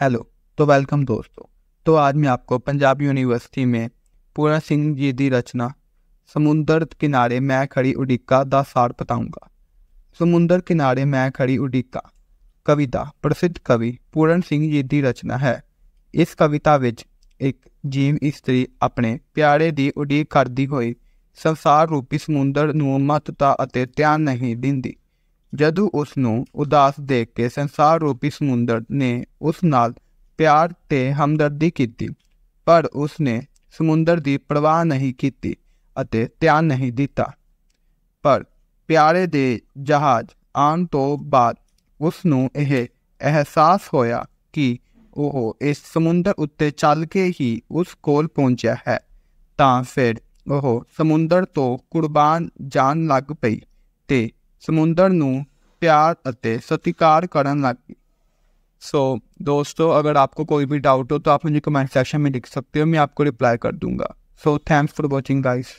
hello तो welcome दोस्तों तो आज मैं आपको पंजाब यूनिवर्सिटी में पूर्ण सिंह जी की रचना समुंदर किनारे मैं खड़ी उडीका का सार बताऊंगा समुंदर किनारे मैं खड़ी ਉਡੀਕਾ ਕਵਿਤਾ ਪ੍ਰਸਿੱਧ ਕਵੀ ਪੂਰਨ ਸਿੰਘ ਜੀ ਦੀ ਰਚਨਾ ਹੈ ਇਸ ਕਵਿਤਾ ਵਿੱਚ ਇੱਕ ਜੀਵ ਇਸਤਰੀ ਆਪਣੇ ਪਿਆਰੇ ਦੀ ਉਡੀਕ ਕਰਦੀ ਹੋਈ ਸੰਸਾਰ ਰੂਪੀ ਸਮੁੰਦਰ ਨੂੰ ਮਹੱਤਤਾ ਅਤੇ ਧਿਆਨ ਨਹੀਂ ਦਿੰਦੀ ਜਦੋਂ ਉਸ ਨੂੰ ਉਦਾਸ ਦੇਖ ਕੇ ਸੰਸਾਰ ਰੂਪੀ ਸਮੁੰਦਰ ਨੇ ਉਸ ਨਾਲ ਪਿਆਰ ਤੇ ਹਮਦਰਦੀ ਕੀਤੀ ਪਰ ਉਸ ਨੇ ਸਮੁੰਦਰ ਦੀ ਪਰਵਾਹ ਨਹੀਂ ਕੀਤੀ ਅਤੇ ਧਿਆਨ ਨਹੀਂ ਦਿੱਤਾ ਪਰ ਪਿਆਰੇ ਦੇ ਜਹਾਜ਼ ਆਉਣ ਤੋਂ ਬਾਅਦ ਉਸ ਨੂੰ ਇਹ ਅਹਿਸਾਸ ਹੋਇਆ ਕਿ ਉਹ ਇਸ ਸਮੁੰਦਰ ਉੱਤੇ ਚੱਲ ਕੇ ਹੀ ਉਸ ਕੋਲ ਪਹੁੰਚਿਆ ਹੈ ਤਾਂ ਫਿਰ ਉਹ ਸਮੁੰਦਰ ਤੋਂ ਕੁਰਬਾਨ ਜਾਣ ਲੱਗ ਪਈ ਤੇ समुद्र ਨੂੰ प्यार सतिकार कर लग गई सो दोस्तों अगर आपको कोई भी डाउट हो तो आप मुझे कमेंट सेक्शन में लिख सकते हो मैं आपको रिप्लाई कर दूंगा so thanks for watching guys